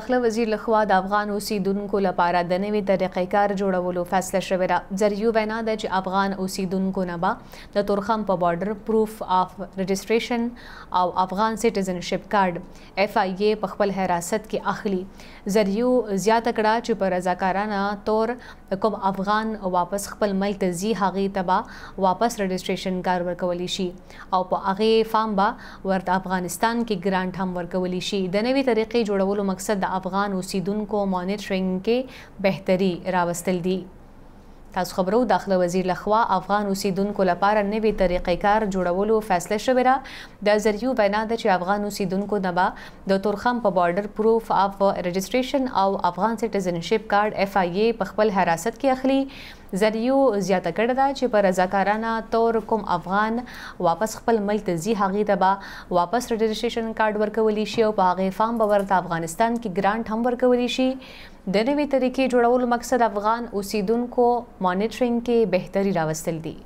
داخله وزیر لخوا د افغان اوسیدونکو لپاره د نوې طریقې کار جوړولو فیصله شوې ده زریو وینا ده چې افغان اوسیدونکو نه به د تورخم په بارډر پروف اف رجسټریشن او افغان سټیزنشپ کارت اف آی ای په خپل حراست کې اخلي زریو زیاته کړه چې په رضاکارانه تور کوم افغان واپس خپل ملک ته زی هغه تبا واپس رجسټریشن کار ورکولی شي او په هغه فام با ورته افغانستان کې ګرانټ هم ورکولی شي د نوې طریقې جوړولو مقصد د افغان اوسیدونکو مانیټرینګ کې بهتري راوستل دي تاسو خبرو داخله وزیر لخوا افغان اوسیدونکو لپاره نوې طریقې کار جوړولو فیصله شوې ده د زریو وینا ده چې افغان اوسیدونکو دبا د تورخم په بارډر پروف اف رجسټریشن او افغان سټیزنشپ کارت اف آی ای په خپل حراست کې اخلي زریو زیاته کړه ده چې په رضاکارانه تور کوم افغان واپس خپل ملک ته ځي هغه ته به واپس رجسټریشن کارت ورکولی شي او په هغه فارم به ورته افغانستان کې ګرانټ هم ورکولی شي د نوې طریقې جوړولو مقصد افغان اوسیدونکو مانیټرینګ کې بهتري راوستل دي